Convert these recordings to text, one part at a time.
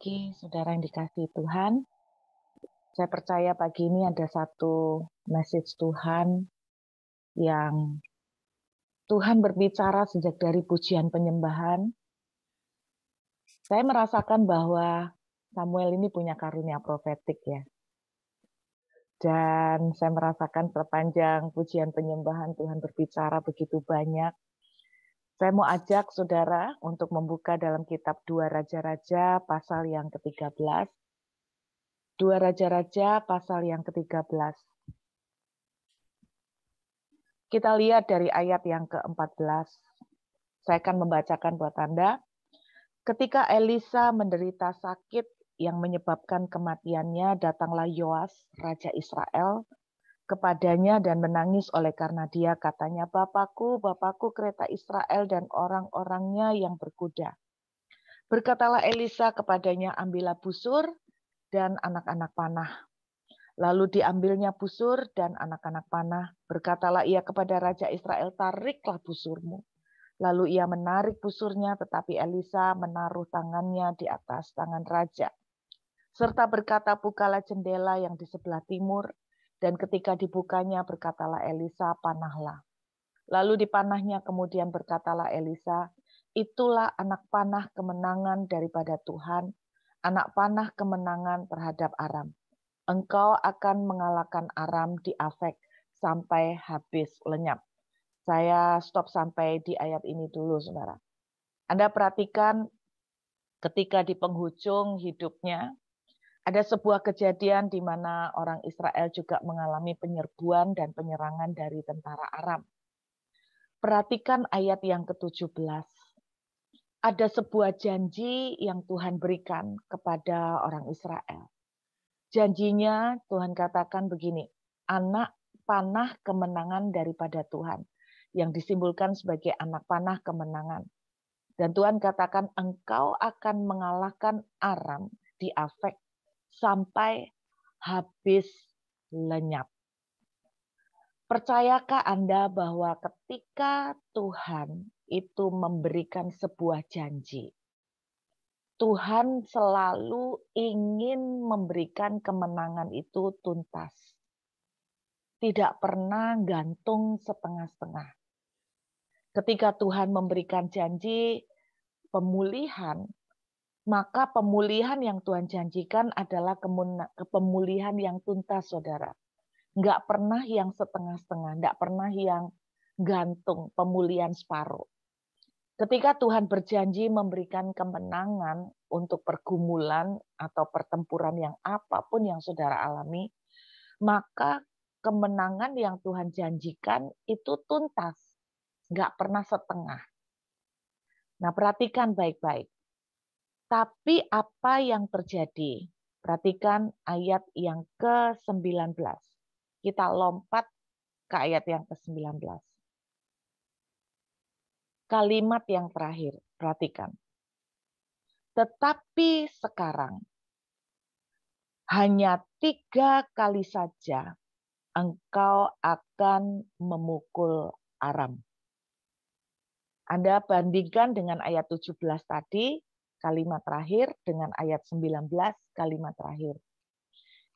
pagi, saudara yang dikasih Tuhan. Saya percaya pagi ini ada satu message Tuhan yang Tuhan berbicara sejak dari pujian penyembahan. Saya merasakan bahwa Samuel ini punya karunia profetik ya. Dan saya merasakan sepanjang pujian penyembahan Tuhan berbicara begitu banyak saya mau ajak saudara untuk membuka dalam kitab Dua Raja-Raja pasal yang ke-13. Dua Raja-Raja pasal yang ke-13. Kita lihat dari ayat yang ke-14. Saya akan membacakan buat Anda. Ketika Elisa menderita sakit yang menyebabkan kematiannya, datanglah Yoas, Raja Israel, kepadanya dan menangis oleh karena dia katanya, Bapakku, Bapakku kereta Israel dan orang-orangnya yang berkuda. Berkatalah Elisa kepadanya, ambillah busur dan anak-anak panah. Lalu diambilnya busur dan anak-anak panah. Berkatalah ia kepada Raja Israel, tariklah busurmu. Lalu ia menarik busurnya, tetapi Elisa menaruh tangannya di atas tangan Raja. Serta berkata, bukalah jendela yang di sebelah timur, dan ketika dibukanya, berkatalah Elisa, panahlah. Lalu dipanahnya kemudian berkatalah Elisa, itulah anak panah kemenangan daripada Tuhan, anak panah kemenangan terhadap Aram. Engkau akan mengalahkan Aram di Afek sampai habis lenyap. Saya stop sampai di ayat ini dulu, saudara. Anda perhatikan ketika di penghujung hidupnya, ada sebuah kejadian di mana orang Israel juga mengalami penyerbuan dan penyerangan dari tentara Aram. Perhatikan ayat yang ke-17. Ada sebuah janji yang Tuhan berikan kepada orang Israel. Janjinya Tuhan katakan begini, anak panah kemenangan daripada Tuhan yang disimpulkan sebagai anak panah kemenangan. Dan Tuhan katakan engkau akan mengalahkan Aram di Afek sampai habis lenyap. Percayakah Anda bahwa ketika Tuhan itu memberikan sebuah janji, Tuhan selalu ingin memberikan kemenangan itu tuntas. Tidak pernah gantung setengah-setengah. Ketika Tuhan memberikan janji pemulihan, maka pemulihan yang Tuhan janjikan adalah pemulihan yang tuntas, saudara. Nggak pernah yang setengah-setengah, nggak pernah yang gantung, pemulihan separuh. Ketika Tuhan berjanji memberikan kemenangan untuk pergumulan atau pertempuran yang apapun yang saudara alami, maka kemenangan yang Tuhan janjikan itu tuntas, nggak pernah setengah. Nah, perhatikan baik-baik. Tapi apa yang terjadi? Perhatikan ayat yang ke-19. Kita lompat ke ayat yang ke-19. Kalimat yang terakhir, perhatikan. Tetapi sekarang, hanya tiga kali saja engkau akan memukul Aram. Anda bandingkan dengan ayat 17 tadi, kalimat terakhir dengan ayat 19 kalimat terakhir.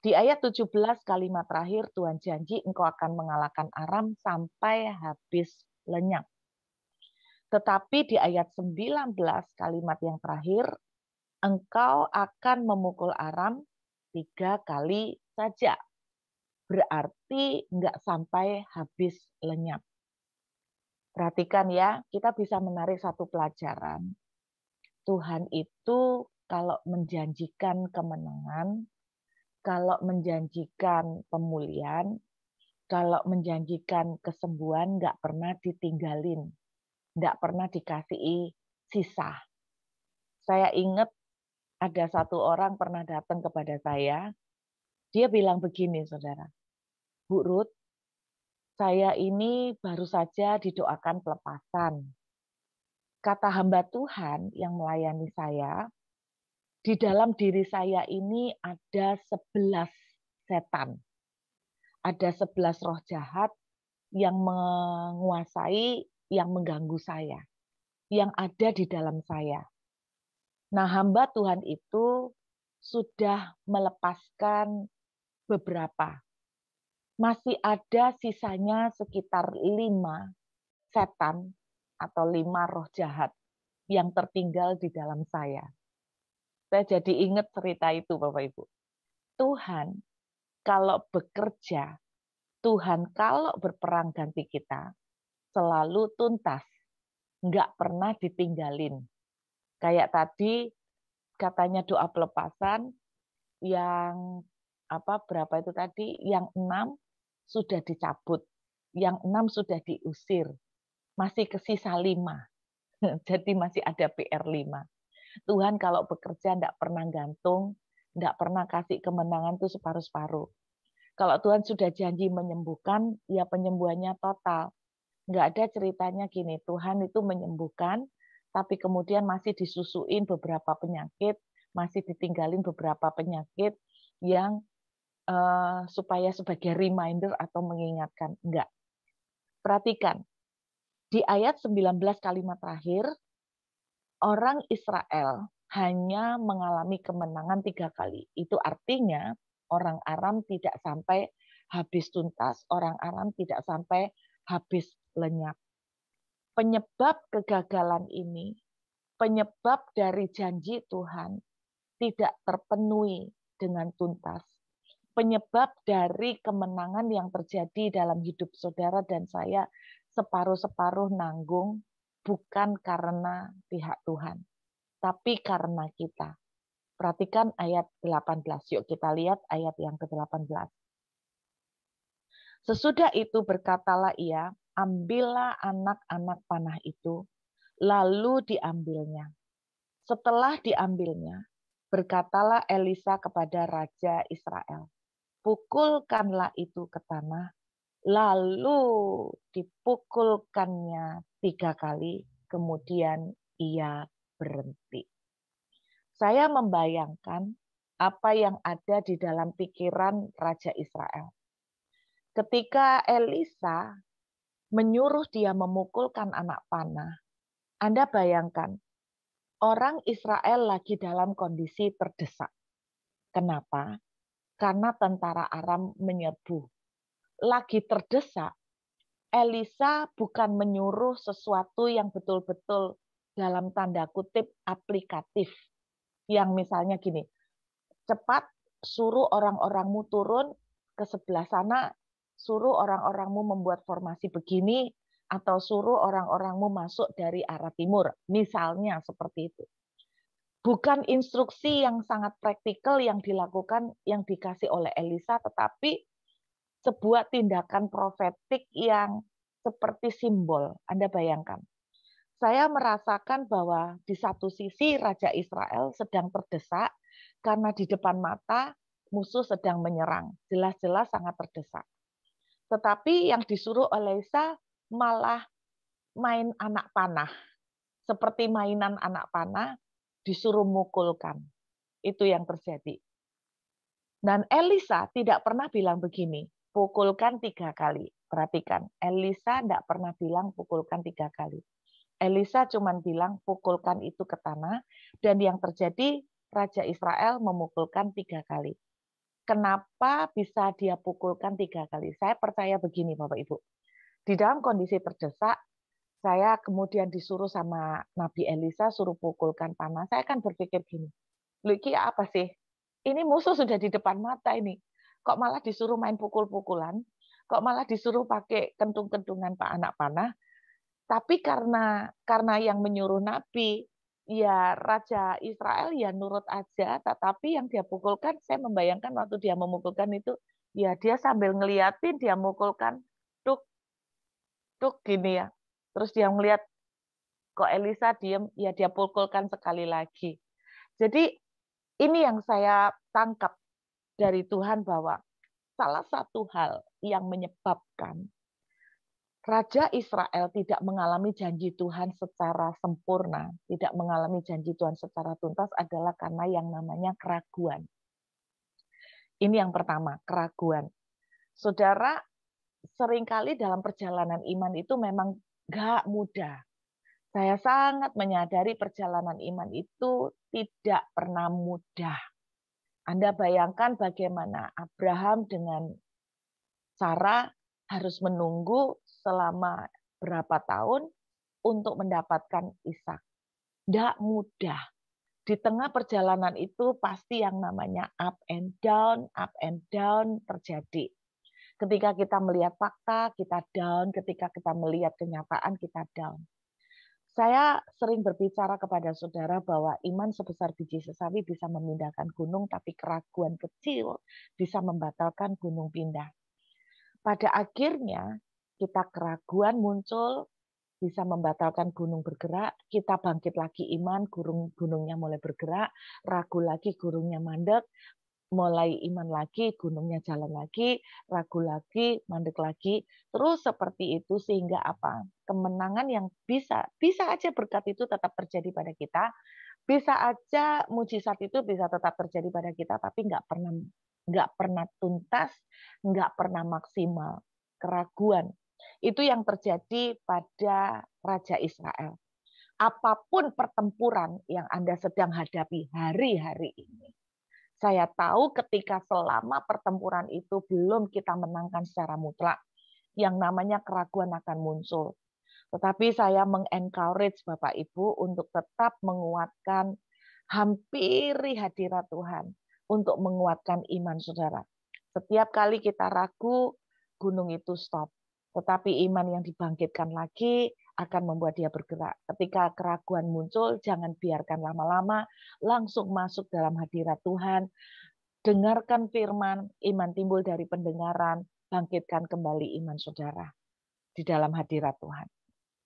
Di ayat 17 kalimat terakhir Tuhan janji engkau akan mengalahkan Aram sampai habis lenyap. Tetapi di ayat 19 kalimat yang terakhir engkau akan memukul Aram tiga kali saja. Berarti enggak sampai habis lenyap. Perhatikan ya, kita bisa menarik satu pelajaran Tuhan itu kalau menjanjikan kemenangan, kalau menjanjikan pemulihan, kalau menjanjikan kesembuhan, nggak pernah ditinggalin, nggak pernah dikasih sisa. Saya ingat ada satu orang pernah datang kepada saya, dia bilang begini, saudara, Bu Ruth, saya ini baru saja didoakan pelepasan kata hamba Tuhan yang melayani saya, di dalam diri saya ini ada sebelas setan. Ada sebelas roh jahat yang menguasai, yang mengganggu saya. Yang ada di dalam saya. Nah hamba Tuhan itu sudah melepaskan beberapa. Masih ada sisanya sekitar lima setan atau lima roh jahat yang tertinggal di dalam saya. Saya jadi ingat cerita itu, Bapak Ibu. Tuhan, kalau bekerja, Tuhan kalau berperang ganti kita, selalu tuntas, nggak pernah ditinggalin. Kayak tadi katanya doa pelepasan yang apa berapa itu tadi yang enam sudah dicabut, yang enam sudah diusir, masih kesisa lima. Jadi masih ada PR lima. Tuhan kalau bekerja tidak pernah gantung, tidak pernah kasih kemenangan itu separuh-separuh. Kalau Tuhan sudah janji menyembuhkan, ya penyembuhannya total. Nggak ada ceritanya gini, Tuhan itu menyembuhkan, tapi kemudian masih disusuin beberapa penyakit, masih ditinggalin beberapa penyakit yang uh, supaya sebagai reminder atau mengingatkan. Enggak. Perhatikan, di ayat 19 kalimat terakhir, orang Israel hanya mengalami kemenangan tiga kali. Itu artinya orang Aram tidak sampai habis tuntas, orang Aram tidak sampai habis lenyap. Penyebab kegagalan ini, penyebab dari janji Tuhan tidak terpenuhi dengan tuntas. Penyebab dari kemenangan yang terjadi dalam hidup saudara dan saya separuh-separuh nanggung bukan karena pihak Tuhan, tapi karena kita. Perhatikan ayat 18. Yuk kita lihat ayat yang ke-18. Sesudah itu berkatalah ia, ambillah anak-anak panah itu, lalu diambilnya. Setelah diambilnya, berkatalah Elisa kepada Raja Israel, pukulkanlah itu ke tanah, Lalu dipukulkannya tiga kali, kemudian ia berhenti. Saya membayangkan apa yang ada di dalam pikiran Raja Israel. Ketika Elisa menyuruh dia memukulkan anak panah, Anda bayangkan orang Israel lagi dalam kondisi terdesak. Kenapa? Karena tentara Aram menyerbu lagi terdesak, Elisa bukan menyuruh sesuatu yang betul-betul dalam tanda kutip aplikatif. Yang misalnya gini, cepat suruh orang-orangmu turun ke sebelah sana, suruh orang-orangmu membuat formasi begini, atau suruh orang-orangmu masuk dari arah timur. Misalnya seperti itu. Bukan instruksi yang sangat praktikal yang dilakukan, yang dikasih oleh Elisa, tetapi sebuah tindakan profetik yang seperti simbol. Anda bayangkan. Saya merasakan bahwa di satu sisi Raja Israel sedang terdesak karena di depan mata musuh sedang menyerang. Jelas-jelas sangat terdesak. Tetapi yang disuruh oleh Isa malah main anak panah. Seperti mainan anak panah, disuruh mukulkan. Itu yang terjadi. Dan Elisa tidak pernah bilang begini, pukulkan tiga kali. Perhatikan, Elisa tidak pernah bilang pukulkan tiga kali. Elisa cuma bilang pukulkan itu ke tanah, dan yang terjadi Raja Israel memukulkan tiga kali. Kenapa bisa dia pukulkan tiga kali? Saya percaya begini Bapak Ibu. Di dalam kondisi terdesak, saya kemudian disuruh sama Nabi Elisa suruh pukulkan tanah. Saya kan berpikir gini, Luki apa sih? Ini musuh sudah di depan mata ini kok malah disuruh main pukul-pukulan, kok malah disuruh pakai kentung-kentungan pak anak panah. Tapi karena karena yang menyuruh Nabi ya Raja Israel ya nurut aja, tetapi yang dia pukulkan, saya membayangkan waktu dia memukulkan itu, ya dia sambil ngeliatin dia mukulkan, tuk, tuk gini ya. Terus dia melihat kok Elisa diem, ya dia pukulkan sekali lagi. Jadi ini yang saya tangkap dari Tuhan bahwa salah satu hal yang menyebabkan Raja Israel tidak mengalami janji Tuhan secara sempurna, tidak mengalami janji Tuhan secara tuntas adalah karena yang namanya keraguan. Ini yang pertama, keraguan. Saudara, seringkali dalam perjalanan iman itu memang gak mudah. Saya sangat menyadari perjalanan iman itu tidak pernah mudah anda bayangkan bagaimana Abraham dengan Sarah harus menunggu selama berapa tahun untuk mendapatkan Ishak. Tidak mudah. Di tengah perjalanan itu pasti yang namanya up and down, up and down terjadi. Ketika kita melihat fakta, kita down. Ketika kita melihat kenyataan, kita down. Saya sering berbicara kepada saudara bahwa iman sebesar biji sesawi bisa memindahkan gunung, tapi keraguan kecil bisa membatalkan gunung pindah. Pada akhirnya, kita keraguan muncul, bisa membatalkan gunung bergerak, kita bangkit lagi iman, gunungnya mulai bergerak, ragu lagi gunungnya mandek, mulai iman lagi, gunungnya jalan lagi, ragu lagi, mandek lagi, terus seperti itu sehingga apa? Kemenangan yang bisa bisa aja berkat itu tetap terjadi pada kita, bisa aja mujizat itu bisa tetap terjadi pada kita, tapi nggak pernah nggak pernah tuntas, nggak pernah maksimal, keraguan. Itu yang terjadi pada Raja Israel. Apapun pertempuran yang Anda sedang hadapi hari-hari ini, saya tahu ketika selama pertempuran itu belum kita menangkan secara mutlak, yang namanya keraguan akan muncul. Tetapi saya mengencourage Bapak Ibu untuk tetap menguatkan hampiri hadirat Tuhan untuk menguatkan iman saudara. Setiap kali kita ragu, gunung itu stop. Tetapi iman yang dibangkitkan lagi akan membuat dia bergerak. Ketika keraguan muncul, jangan biarkan lama-lama, langsung masuk dalam hadirat Tuhan. Dengarkan firman, iman timbul dari pendengaran, bangkitkan kembali iman saudara di dalam hadirat Tuhan.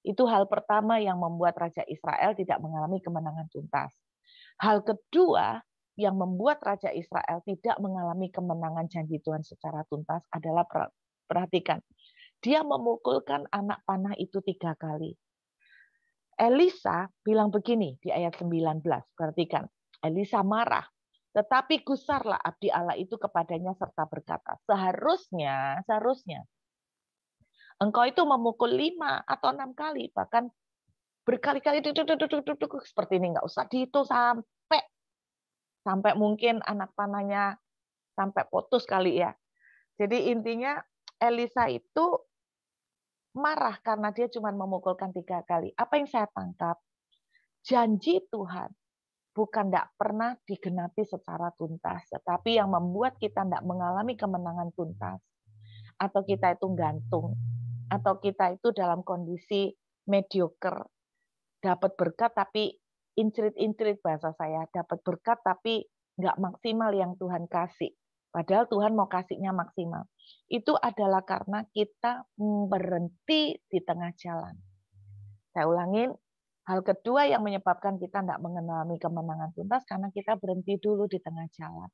Itu hal pertama yang membuat Raja Israel tidak mengalami kemenangan tuntas. Hal kedua yang membuat Raja Israel tidak mengalami kemenangan janji Tuhan secara tuntas adalah perhatikan dia memukulkan anak panah itu tiga kali. Elisa bilang begini di ayat 19, perhatikan. Elisa marah, tetapi gusarlah abdi Allah itu kepadanya serta berkata, seharusnya, seharusnya, engkau itu memukul lima atau enam kali, bahkan berkali-kali seperti ini enggak usah dihitung sampai sampai mungkin anak panahnya sampai putus kali ya. Jadi intinya Elisa itu marah karena dia cuma memukulkan tiga kali. Apa yang saya tangkap? Janji Tuhan bukan tidak pernah digenapi secara tuntas, tetapi yang membuat kita tidak mengalami kemenangan tuntas, atau kita itu gantung, atau kita itu dalam kondisi mediocre, dapat berkat tapi incrit-incrit bahasa saya, dapat berkat tapi nggak maksimal yang Tuhan kasih. Padahal Tuhan mau kasihnya maksimal. Itu adalah karena kita berhenti di tengah jalan. Saya ulangin, hal kedua yang menyebabkan kita tidak mengalami kemenangan tuntas karena kita berhenti dulu di tengah jalan.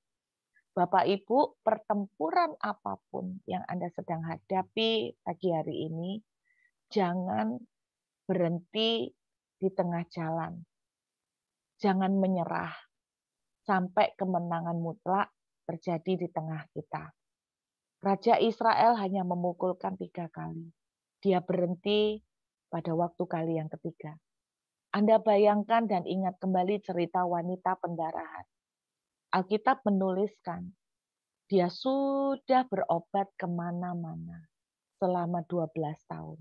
Bapak Ibu, pertempuran apapun yang Anda sedang hadapi pagi hari ini, jangan berhenti di tengah jalan. Jangan menyerah sampai kemenangan mutlak terjadi di tengah kita. Raja Israel hanya memukulkan tiga kali. Dia berhenti pada waktu kali yang ketiga. Anda bayangkan dan ingat kembali cerita wanita pendarahan. Alkitab menuliskan, dia sudah berobat kemana-mana selama 12 tahun.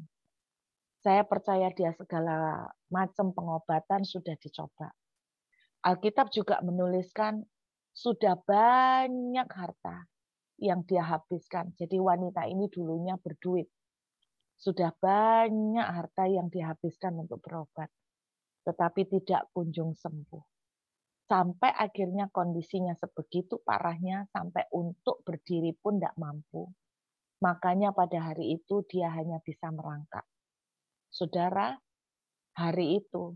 Saya percaya dia segala macam pengobatan sudah dicoba. Alkitab juga menuliskan sudah banyak harta yang dia habiskan. Jadi wanita ini dulunya berduit. Sudah banyak harta yang dihabiskan untuk berobat. Tetapi tidak kunjung sembuh. Sampai akhirnya kondisinya sebegitu parahnya sampai untuk berdiri pun tidak mampu. Makanya pada hari itu dia hanya bisa merangkak. Saudara, hari itu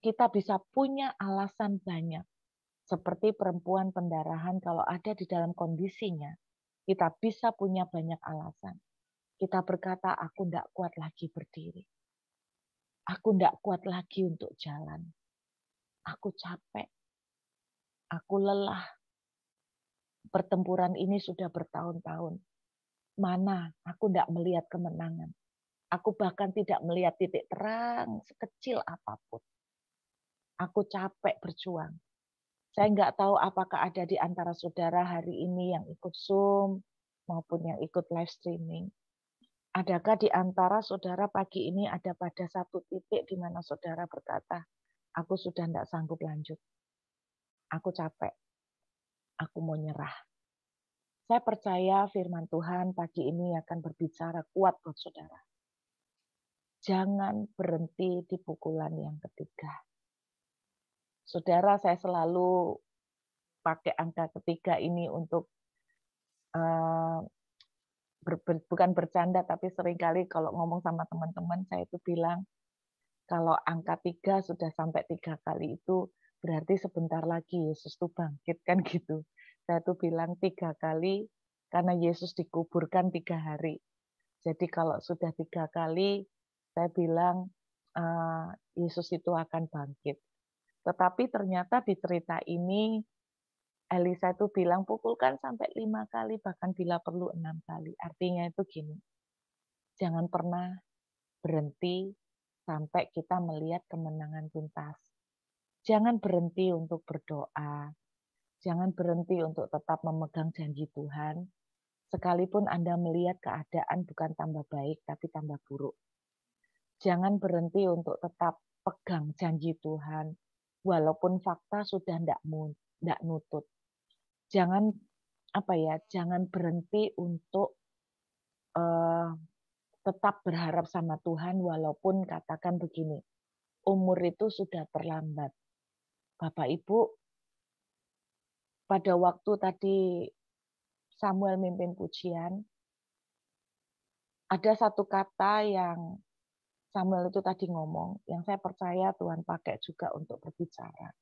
kita bisa punya alasan banyak seperti perempuan pendarahan kalau ada di dalam kondisinya, kita bisa punya banyak alasan. Kita berkata, aku tidak kuat lagi berdiri. Aku tidak kuat lagi untuk jalan. Aku capek. Aku lelah. Pertempuran ini sudah bertahun-tahun. Mana aku tidak melihat kemenangan. Aku bahkan tidak melihat titik terang sekecil apapun. Aku capek berjuang saya nggak tahu apakah ada di antara saudara hari ini yang ikut Zoom maupun yang ikut live streaming. Adakah di antara saudara pagi ini ada pada satu titik di mana saudara berkata, aku sudah tidak sanggup lanjut. Aku capek. Aku mau nyerah. Saya percaya firman Tuhan pagi ini akan berbicara kuat buat saudara. Jangan berhenti di pukulan yang ketiga saudara saya selalu pakai angka ketiga ini untuk uh, ber, ber, bukan bercanda tapi seringkali kalau ngomong sama teman-teman saya itu bilang kalau angka tiga sudah sampai tiga kali itu berarti sebentar lagi Yesus tuh bangkit kan gitu. Saya tuh bilang tiga kali karena Yesus dikuburkan tiga hari. Jadi kalau sudah tiga kali saya bilang uh, Yesus itu akan bangkit. Tetapi ternyata di cerita ini Elisa itu bilang pukulkan sampai lima kali bahkan bila perlu enam kali. Artinya itu gini, jangan pernah berhenti sampai kita melihat kemenangan tuntas. Jangan berhenti untuk berdoa. Jangan berhenti untuk tetap memegang janji Tuhan. Sekalipun Anda melihat keadaan bukan tambah baik, tapi tambah buruk. Jangan berhenti untuk tetap pegang janji Tuhan, walaupun fakta sudah tidak tidak nutut. Jangan apa ya, jangan berhenti untuk uh, tetap berharap sama Tuhan walaupun katakan begini, umur itu sudah terlambat. Bapak Ibu, pada waktu tadi Samuel memimpin pujian, ada satu kata yang Samuel itu tadi ngomong, yang saya percaya Tuhan pakai juga untuk berbicara.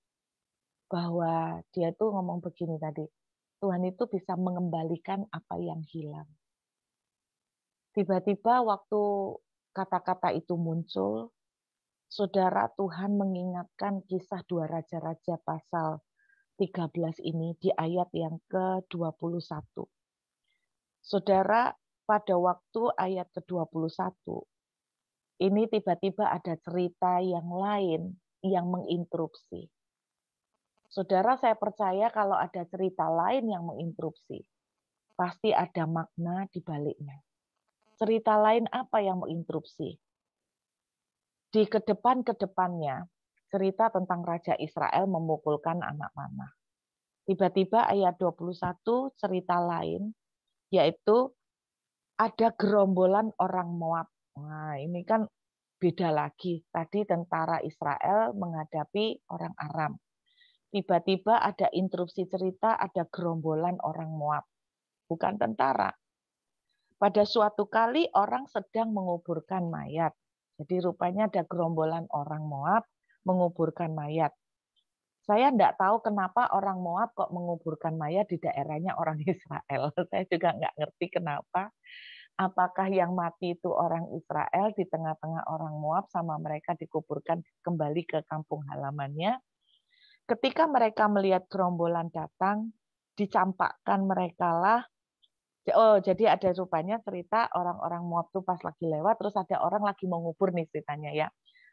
Bahwa dia itu ngomong begini tadi, Tuhan itu bisa mengembalikan apa yang hilang. Tiba-tiba waktu kata-kata itu muncul, saudara Tuhan mengingatkan kisah dua raja-raja pasal 13 ini di ayat yang ke-21. Saudara, pada waktu ayat ke-21, ini tiba-tiba ada cerita yang lain yang menginterupsi. Saudara, saya percaya kalau ada cerita lain yang menginterupsi, pasti ada makna di baliknya. Cerita lain apa yang menginterupsi? Di kedepan-kedepannya, cerita tentang Raja Israel memukulkan anak panah. Tiba-tiba ayat 21 cerita lain, yaitu ada gerombolan orang Moab Wah, ini kan beda lagi. Tadi tentara Israel menghadapi orang Aram. Tiba-tiba ada interupsi cerita, ada gerombolan orang Moab. Bukan tentara. Pada suatu kali orang sedang menguburkan mayat. Jadi rupanya ada gerombolan orang Moab menguburkan mayat. Saya tidak tahu kenapa orang Moab kok menguburkan mayat di daerahnya orang Israel. Saya juga nggak ngerti kenapa apakah yang mati itu orang Israel di tengah-tengah orang Moab sama mereka dikuburkan kembali ke kampung halamannya. Ketika mereka melihat gerombolan datang, dicampakkan mereka lah. Oh, jadi ada rupanya cerita orang-orang Moab tuh pas lagi lewat, terus ada orang lagi mengubur nih ceritanya ya.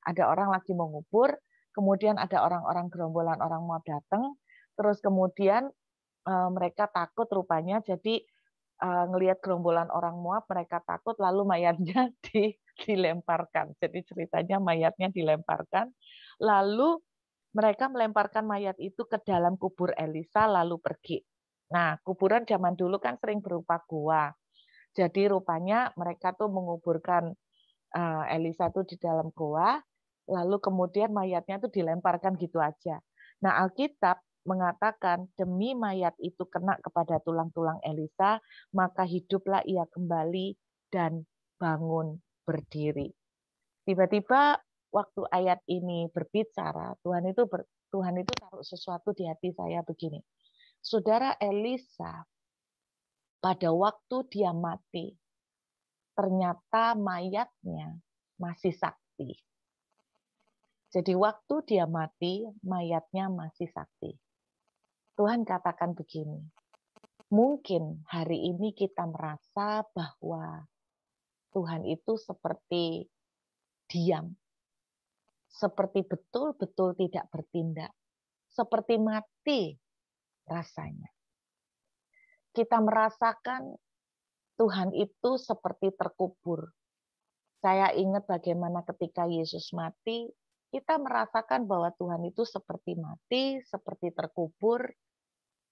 Ada orang lagi mengubur, kemudian ada orang-orang gerombolan orang Moab datang, terus kemudian eh, mereka takut rupanya, jadi uh, ngelihat gerombolan orang muap mereka takut lalu mayatnya di, dilemparkan jadi ceritanya mayatnya dilemparkan lalu mereka melemparkan mayat itu ke dalam kubur Elisa lalu pergi nah kuburan zaman dulu kan sering berupa gua jadi rupanya mereka tuh menguburkan uh, Elisa tuh di dalam gua lalu kemudian mayatnya tuh dilemparkan gitu aja nah Alkitab mengatakan demi mayat itu kena kepada tulang-tulang Elisa, maka hiduplah ia kembali dan bangun berdiri. Tiba-tiba waktu ayat ini berbicara, Tuhan itu ber, Tuhan itu taruh sesuatu di hati saya begini. Saudara Elisa pada waktu dia mati, ternyata mayatnya masih sakti. Jadi waktu dia mati, mayatnya masih sakti. Tuhan katakan begini, mungkin hari ini kita merasa bahwa Tuhan itu seperti diam, seperti betul-betul tidak bertindak, seperti mati rasanya. Kita merasakan Tuhan itu seperti terkubur. Saya ingat bagaimana ketika Yesus mati, kita merasakan bahwa Tuhan itu seperti mati, seperti terkubur,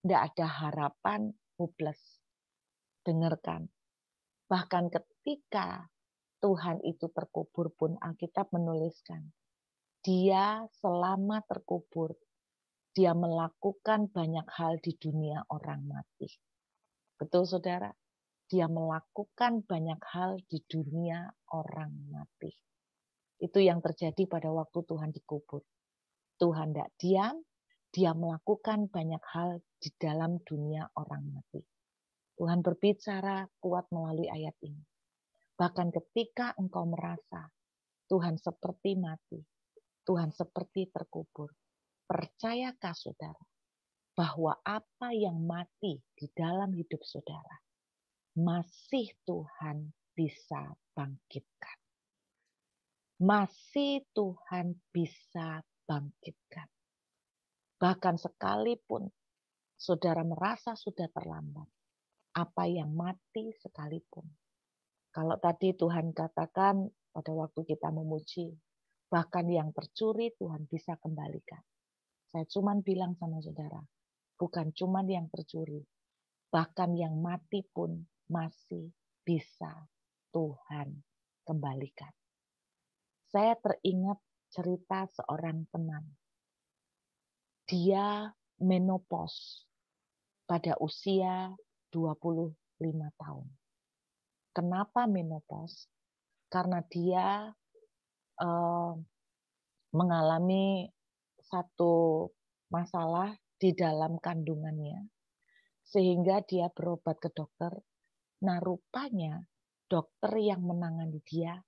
tidak ada harapan, hopeless. Dengarkan. Bahkan ketika Tuhan itu terkubur pun Alkitab menuliskan, dia selama terkubur, dia melakukan banyak hal di dunia orang mati. Betul saudara? Dia melakukan banyak hal di dunia orang mati itu yang terjadi pada waktu Tuhan dikubur. Tuhan tidak diam, dia melakukan banyak hal di dalam dunia orang mati. Tuhan berbicara kuat melalui ayat ini. Bahkan ketika engkau merasa Tuhan seperti mati, Tuhan seperti terkubur, percayakah saudara bahwa apa yang mati di dalam hidup saudara masih Tuhan bisa bangkitkan masih Tuhan bisa bangkitkan. Bahkan sekalipun saudara merasa sudah terlambat, apa yang mati sekalipun. Kalau tadi Tuhan katakan pada waktu kita memuji, bahkan yang tercuri Tuhan bisa kembalikan. Saya cuman bilang sama saudara, bukan cuma yang tercuri, bahkan yang mati pun masih bisa Tuhan kembalikan saya teringat cerita seorang teman. Dia menopause pada usia 25 tahun. Kenapa menopause? Karena dia eh, mengalami satu masalah di dalam kandungannya sehingga dia berobat ke dokter. Nah, rupanya dokter yang menangani dia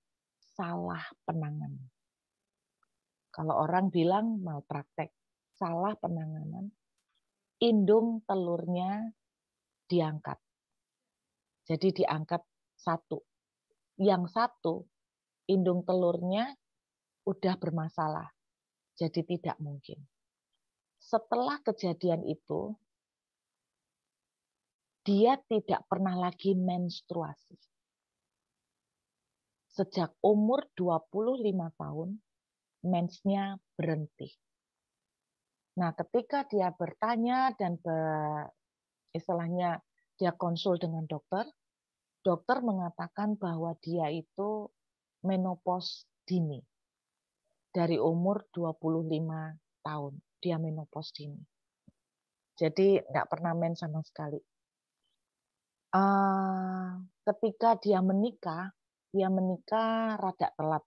salah penanganan. Kalau orang bilang malpraktek, salah penanganan, indung telurnya diangkat. Jadi diangkat satu. Yang satu, indung telurnya udah bermasalah. Jadi tidak mungkin. Setelah kejadian itu, dia tidak pernah lagi menstruasi sejak umur 25 tahun mensnya berhenti. Nah, ketika dia bertanya dan ber, istilahnya dia konsul dengan dokter, dokter mengatakan bahwa dia itu menopause dini. Dari umur 25 tahun, dia menopause dini. Jadi nggak pernah men sama sekali. Ah, ketika dia menikah, dia menikah rada telat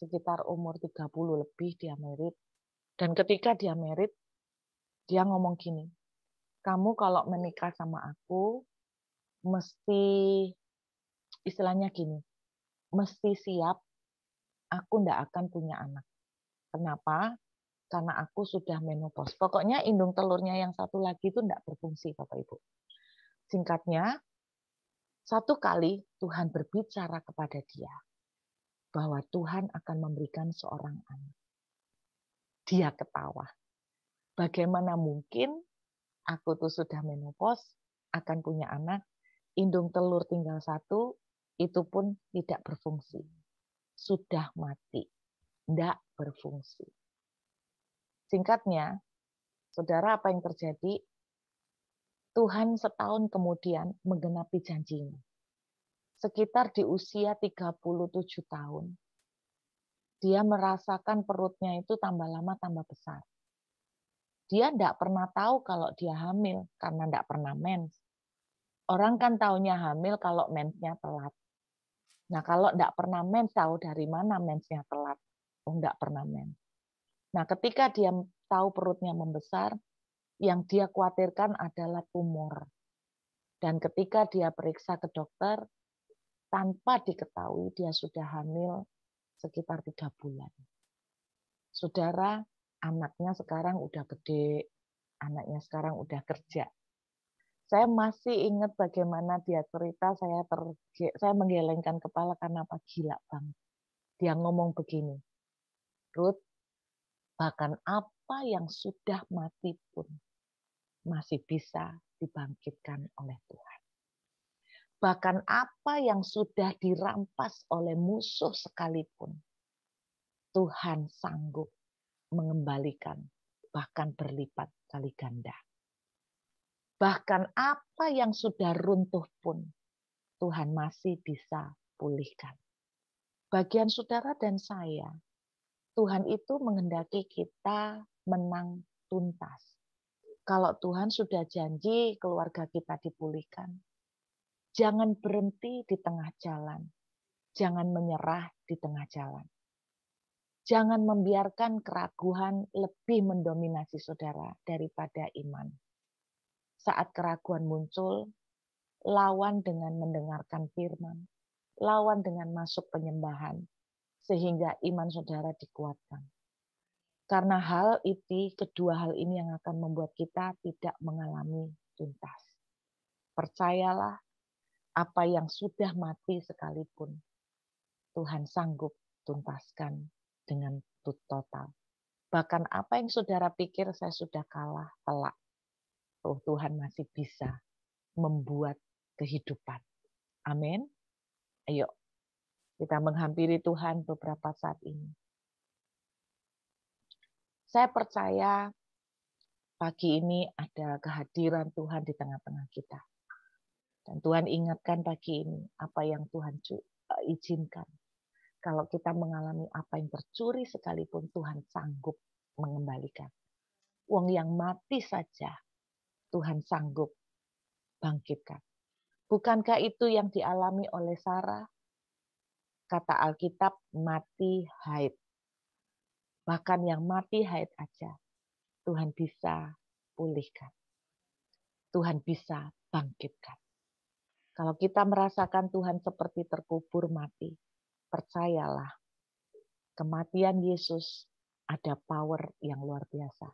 sekitar umur 30 lebih dia merit dan ketika dia merit dia ngomong gini kamu kalau menikah sama aku mesti istilahnya gini mesti siap aku ndak akan punya anak kenapa karena aku sudah menopause. Pokoknya indung telurnya yang satu lagi itu ndak berfungsi, Bapak Ibu. Singkatnya, satu kali Tuhan berbicara kepada dia bahwa Tuhan akan memberikan seorang anak. Dia ketawa. Bagaimana mungkin aku tuh sudah menopause, akan punya anak, indung telur tinggal satu, itu pun tidak berfungsi. Sudah mati, tidak berfungsi. Singkatnya, saudara apa yang terjadi? Tuhan setahun kemudian menggenapi janjinya. Sekitar di usia 37 tahun, dia merasakan perutnya itu tambah lama tambah besar. Dia tidak pernah tahu kalau dia hamil karena tidak pernah mens. Orang kan tahunya hamil kalau mensnya telat. Nah kalau tidak pernah mens tahu dari mana mensnya telat. Oh tidak pernah mens. Nah ketika dia tahu perutnya membesar, yang dia khawatirkan adalah tumor. Dan ketika dia periksa ke dokter, tanpa diketahui dia sudah hamil sekitar tiga bulan. Saudara, anaknya sekarang udah gede, anaknya sekarang udah kerja. Saya masih ingat bagaimana dia cerita, saya ter, saya menggelengkan kepala karena apa gila banget. Dia ngomong begini, Ruth, bahkan apa yang sudah mati pun masih bisa dibangkitkan oleh Tuhan. Bahkan apa yang sudah dirampas oleh musuh sekalipun, Tuhan sanggup mengembalikan, bahkan berlipat kali ganda. Bahkan apa yang sudah runtuh pun, Tuhan masih bisa pulihkan. Bagian saudara dan saya, Tuhan itu menghendaki kita menang tuntas kalau Tuhan sudah janji keluarga kita dipulihkan. Jangan berhenti di tengah jalan. Jangan menyerah di tengah jalan. Jangan membiarkan keraguan lebih mendominasi saudara daripada iman. Saat keraguan muncul, lawan dengan mendengarkan firman, lawan dengan masuk penyembahan, sehingga iman saudara dikuatkan. Karena hal itu, kedua hal ini yang akan membuat kita tidak mengalami tuntas. Percayalah, apa yang sudah mati sekalipun, Tuhan sanggup tuntaskan dengan total. Bahkan apa yang saudara pikir saya sudah kalah telak. Oh, Tuhan masih bisa membuat kehidupan. Amin. Ayo kita menghampiri Tuhan beberapa saat ini. Saya percaya pagi ini ada kehadiran Tuhan di tengah-tengah kita. Dan Tuhan ingatkan pagi ini apa yang Tuhan eh, izinkan. Kalau kita mengalami apa yang tercuri sekalipun Tuhan sanggup mengembalikan. Uang yang mati saja Tuhan sanggup bangkitkan. Bukankah itu yang dialami oleh Sarah? Kata Alkitab, mati haid. Bahkan yang mati haid aja, Tuhan bisa pulihkan. Tuhan bisa bangkitkan. Kalau kita merasakan Tuhan seperti terkubur mati, percayalah, kematian Yesus ada power yang luar biasa,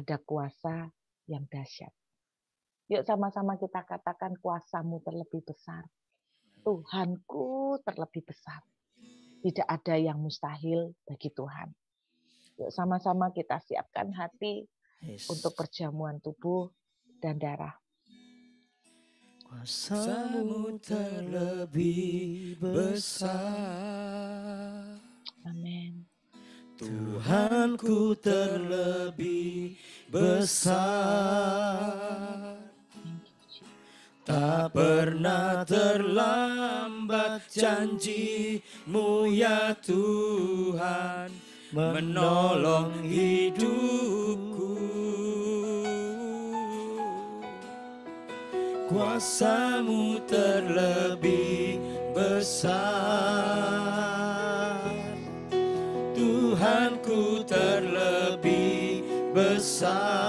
ada kuasa yang dahsyat. Yuk sama-sama kita katakan kuasamu terlebih besar. Tuhanku terlebih besar. Tidak ada yang mustahil bagi Tuhan. Yuk sama-sama kita siapkan hati yes. untuk perjamuan tubuh dan darah. Kuasamu terlebih besar. Amin. Tuhanku terlebih besar. Tak pernah terlambat janjimu ya Tuhan menolong hidupku kuasamu terlebih besar Tuhanku terlebih besar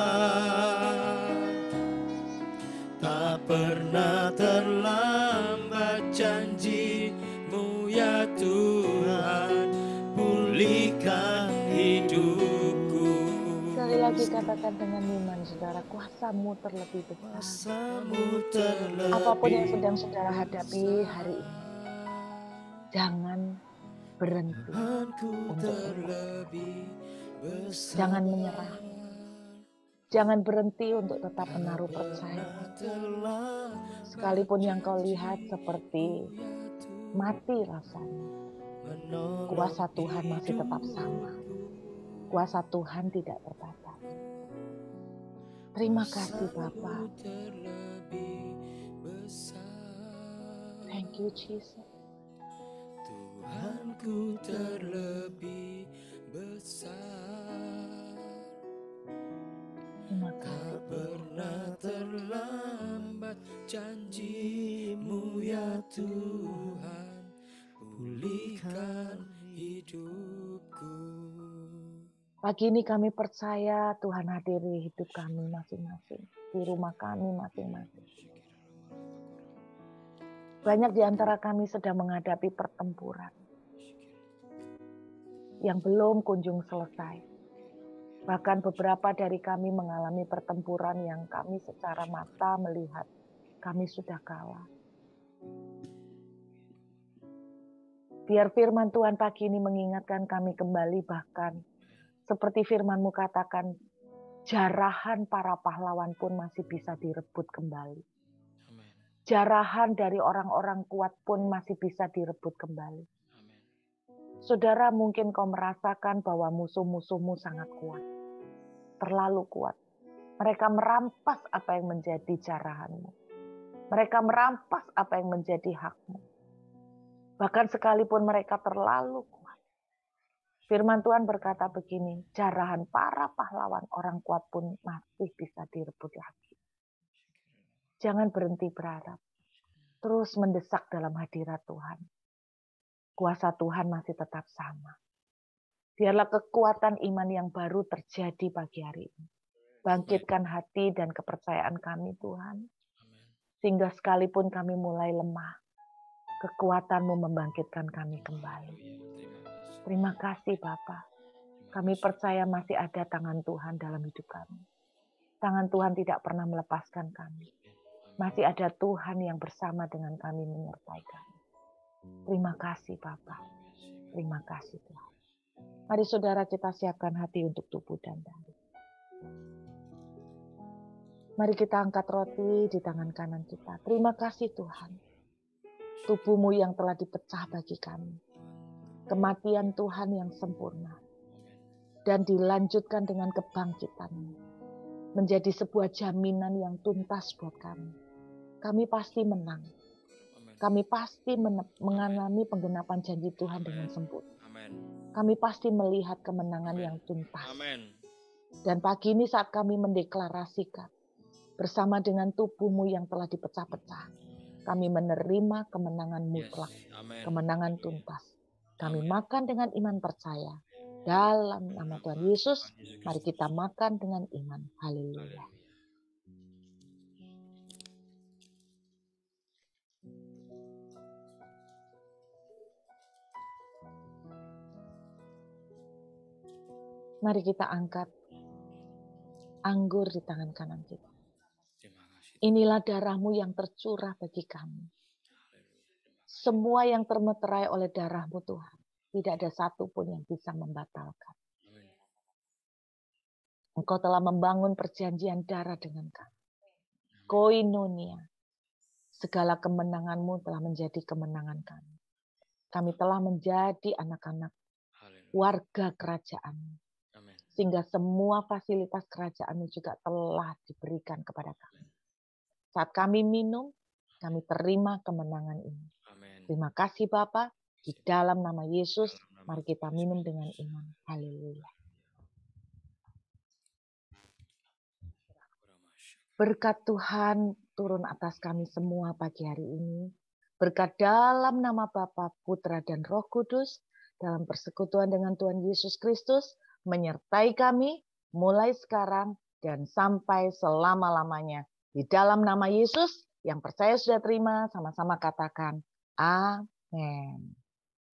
katakan dengan iman, saudara, kuasamu terlebih besar. Apapun yang sedang saudara hadapi hari ini, jangan berhenti untuk berkata. Jangan menyerah. Jangan berhenti untuk tetap menaruh percaya. Sekalipun yang kau lihat seperti mati rasanya, kuasa Tuhan masih tetap sama. Kuasa Tuhan tidak terbatas. Terima kasih bapak. Thank you Jesus. Tuhanku Pagi ini kami percaya Tuhan hadiri hidup kami masing-masing, di rumah kami masing-masing. Banyak di antara kami sedang menghadapi pertempuran yang belum kunjung selesai. Bahkan beberapa dari kami mengalami pertempuran yang kami secara mata melihat kami sudah kalah. Biar firman Tuhan pagi ini mengingatkan kami kembali bahkan seperti firmanmu katakan, jarahan para pahlawan pun masih bisa direbut kembali. Jarahan dari orang-orang kuat pun masih bisa direbut kembali. Saudara mungkin kau merasakan bahwa musuh-musuhmu sangat kuat. Terlalu kuat. Mereka merampas apa yang menjadi jarahanmu. Mereka merampas apa yang menjadi hakmu. Bahkan sekalipun mereka terlalu kuat Firman Tuhan berkata begini, jarahan para pahlawan orang kuat pun masih bisa direbut lagi. Jangan berhenti berharap. Terus mendesak dalam hadirat Tuhan. Kuasa Tuhan masih tetap sama. Biarlah kekuatan iman yang baru terjadi pagi hari ini. Bangkitkan hati dan kepercayaan kami Tuhan. Sehingga sekalipun kami mulai lemah, kekuatanmu membangkitkan kami kembali. Terima kasih Bapa, Kami percaya masih ada tangan Tuhan dalam hidup kami. Tangan Tuhan tidak pernah melepaskan kami. Masih ada Tuhan yang bersama dengan kami menyertai kami. Terima kasih Bapa, Terima kasih Tuhan. Mari saudara kita siapkan hati untuk tubuh dan daging. Mari kita angkat roti di tangan kanan kita. Terima kasih Tuhan. Tubuhmu yang telah dipecah bagi kami kematian Tuhan yang sempurna dan dilanjutkan dengan kebangkitan menjadi sebuah jaminan yang tuntas buat kami. Kami pasti menang. Kami pasti mengalami penggenapan janji Tuhan dengan sempurna. Kami pasti melihat kemenangan yang tuntas. Dan pagi ini saat kami mendeklarasikan bersama dengan tubuhmu yang telah dipecah-pecah, kami menerima kemenangan mutlak, kemenangan tuntas kami iya. makan dengan iman percaya. Hmm. Dalam nama iya, Tuhan Yesus, mari kita makan dengan iman. Haleluya. Mari kita angkat anggur di tangan kanan kita. Inilah darahmu yang tercurah bagi kami semua yang termeterai oleh darahmu Tuhan. Tidak ada satupun yang bisa membatalkan. Engkau telah membangun perjanjian darah dengan kami. Koinonia. Segala kemenanganmu telah menjadi kemenangan kami. Kami telah menjadi anak-anak warga kerajaanmu. Sehingga semua fasilitas kerajaanmu juga telah diberikan kepada kami. Saat kami minum, kami terima kemenangan ini. Terima kasih Bapak. Di dalam nama Yesus, mari kita minum dengan iman. Haleluya. Berkat Tuhan turun atas kami semua pagi hari ini. Berkat dalam nama Bapa, Putra, dan Roh Kudus, dalam persekutuan dengan Tuhan Yesus Kristus, menyertai kami mulai sekarang dan sampai selama-lamanya. Di dalam nama Yesus, yang percaya sudah terima, sama-sama katakan. Amén.